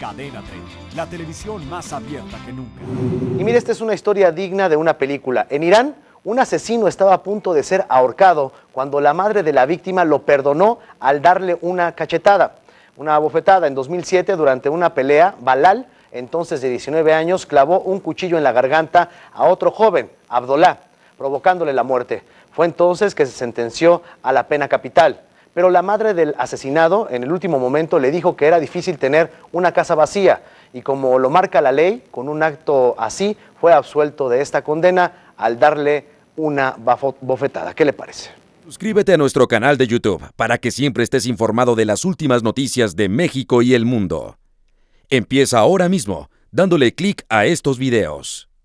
Cadena la televisión más abierta que nunca. Y mire, esta es una historia digna de una película. En Irán, un asesino estaba a punto de ser ahorcado cuando la madre de la víctima lo perdonó al darle una cachetada, una bofetada. En 2007, durante una pelea, Balal, entonces de 19 años, clavó un cuchillo en la garganta a otro joven, Abdolá, provocándole la muerte. Fue entonces que se sentenció a la pena capital pero la madre del asesinado en el último momento le dijo que era difícil tener una casa vacía y como lo marca la ley, con un acto así fue absuelto de esta condena al darle una bofetada. ¿Qué le parece? Suscríbete a nuestro canal de YouTube para que siempre estés informado de las últimas noticias de México y el mundo. Empieza ahora mismo dándole clic a estos videos.